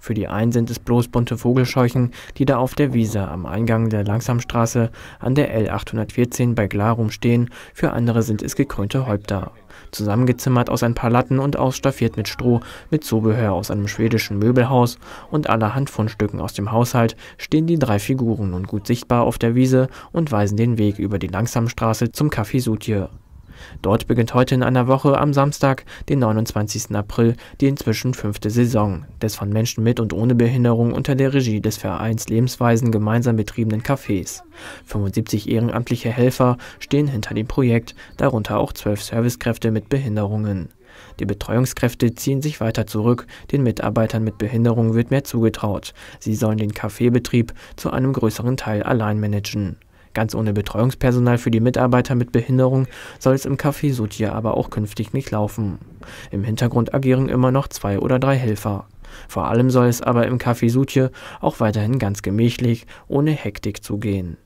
Für die einen sind es bloß bunte Vogelscheuchen, die da auf der Wiese am Eingang der Langsamstraße an der L814 bei Glarum stehen, für andere sind es gekrönte Häupter. Zusammengezimmert aus ein paar Latten und ausstaffiert mit Stroh, mit Zubehör aus einem schwedischen Möbelhaus und allerhand Fundstücken aus dem Haushalt stehen die drei Figuren nun gut sichtbar auf der Wiese und weisen den Weg über die Langsamstraße zum Café Sutje. Dort beginnt heute in einer Woche am Samstag, den 29. April, die inzwischen fünfte Saison des von Menschen mit und ohne Behinderung unter der Regie des Vereins Lebensweisen gemeinsam betriebenen Cafés. 75 ehrenamtliche Helfer stehen hinter dem Projekt, darunter auch zwölf Servicekräfte mit Behinderungen. Die Betreuungskräfte ziehen sich weiter zurück, den Mitarbeitern mit Behinderungen wird mehr zugetraut. Sie sollen den Kaffeebetrieb zu einem größeren Teil allein managen. Ganz ohne Betreuungspersonal für die Mitarbeiter mit Behinderung soll es im Café Sotia aber auch künftig nicht laufen. Im Hintergrund agieren immer noch zwei oder drei Helfer. Vor allem soll es aber im Café Sutje auch weiterhin ganz gemächlich, ohne Hektik zugehen.